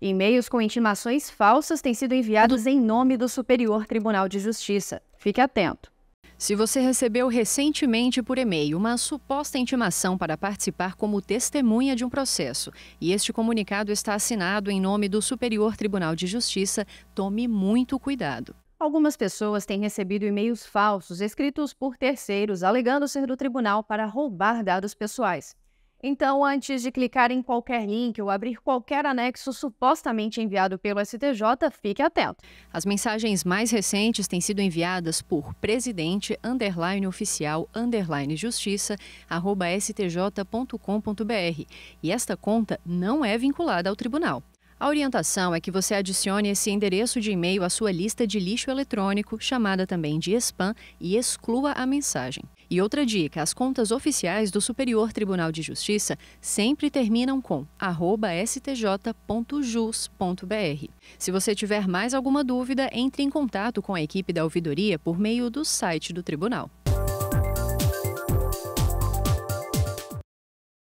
E-mails com intimações falsas têm sido enviados em nome do Superior Tribunal de Justiça. Fique atento. Se você recebeu recentemente por e-mail uma suposta intimação para participar como testemunha de um processo e este comunicado está assinado em nome do Superior Tribunal de Justiça, tome muito cuidado. Algumas pessoas têm recebido e-mails falsos escritos por terceiros alegando ser do tribunal para roubar dados pessoais. Então, antes de clicar em qualquer link ou abrir qualquer anexo supostamente enviado pelo STJ, fique atento. As mensagens mais recentes têm sido enviadas por presidente underline oficial underline justiça arroba stj.com.br e esta conta não é vinculada ao tribunal. A orientação é que você adicione esse endereço de e-mail à sua lista de lixo eletrônico, chamada também de spam, e exclua a mensagem. E outra dica: as contas oficiais do Superior Tribunal de Justiça sempre terminam com stj.jus.br. Se você tiver mais alguma dúvida, entre em contato com a equipe da ouvidoria por meio do site do tribunal.